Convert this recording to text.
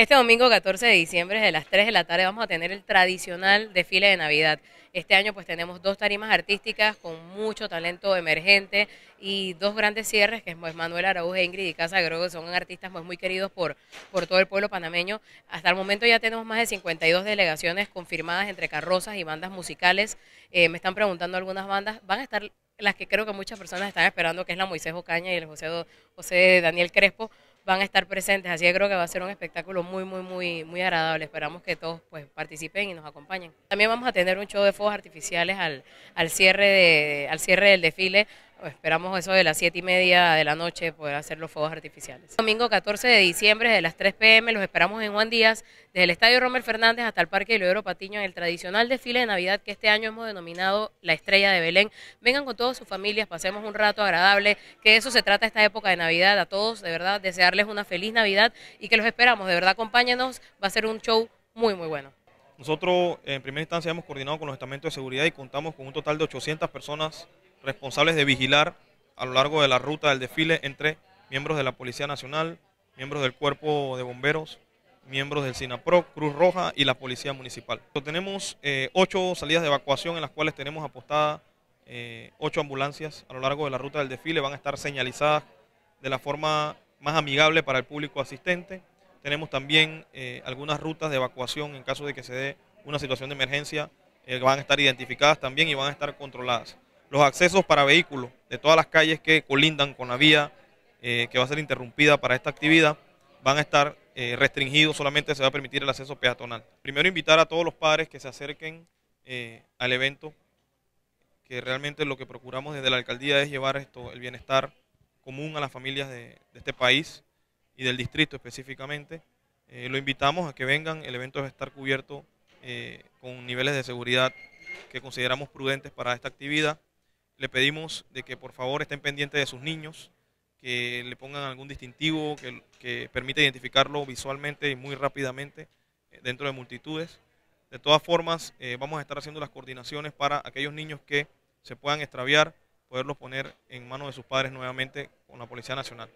Este domingo 14 de diciembre, de las 3 de la tarde, vamos a tener el tradicional desfile de Navidad. Este año pues tenemos dos tarimas artísticas con mucho talento emergente y dos grandes cierres, que es pues, Manuel Araújo e Ingrid y Casa Grogo, que son artistas pues, muy queridos por, por todo el pueblo panameño. Hasta el momento ya tenemos más de 52 delegaciones confirmadas entre carrozas y bandas musicales. Eh, me están preguntando algunas bandas, van a estar las que creo que muchas personas están esperando, que es la Moisés Ocaña y el José, José Daniel Crespo, van a estar presentes. Así que creo que va a ser un espectáculo muy, muy, muy, muy agradable. Esperamos que todos pues, participen y nos acompañen. También vamos a tener un show de fuegos artificiales al, al, cierre, de, al cierre del desfile Esperamos eso de las 7 y media de la noche poder hacer los fuegos artificiales. Domingo 14 de diciembre de las 3 pm los esperamos en Juan Díaz, desde el Estadio Rommel Fernández hasta el Parque Ileodoro Patiño en el tradicional desfile de Navidad que este año hemos denominado la Estrella de Belén. Vengan con todas sus familias, pasemos un rato agradable, que eso se trata esta época de Navidad. A todos, de verdad, desearles una feliz Navidad y que los esperamos. De verdad, acompáñenos, va a ser un show muy, muy bueno. Nosotros en primera instancia hemos coordinado con los estamentos de seguridad y contamos con un total de 800 personas responsables de vigilar a lo largo de la ruta del desfile entre miembros de la Policía Nacional, miembros del Cuerpo de Bomberos, miembros del SINAPRO, Cruz Roja y la Policía Municipal. Tenemos eh, ocho salidas de evacuación en las cuales tenemos apostadas eh, ocho ambulancias a lo largo de la ruta del desfile. Van a estar señalizadas de la forma más amigable para el público asistente. Tenemos también eh, algunas rutas de evacuación en caso de que se dé una situación de emergencia. van a estar identificadas también y van a estar controladas los accesos para vehículos de todas las calles que colindan con la vía eh, que va a ser interrumpida para esta actividad van a estar eh, restringidos, solamente se va a permitir el acceso peatonal. Primero invitar a todos los padres que se acerquen eh, al evento, que realmente lo que procuramos desde la alcaldía es llevar esto, el bienestar común a las familias de, de este país y del distrito específicamente. lo invitamos a que vengan, el evento va a estar cubierto con niveles de seguridad que consideramos prudentes para esta actividad le pedimos de que por favor estén pendientes de sus niños, que le pongan algún distintivo que, que permita identificarlo visualmente y muy rápidamente eh, dentro de multitudes. De todas formas, eh, vamos a estar haciendo las coordinaciones para aquellos niños que se puedan extraviar, poderlos poner en manos de sus padres nuevamente con la Policía Nacional.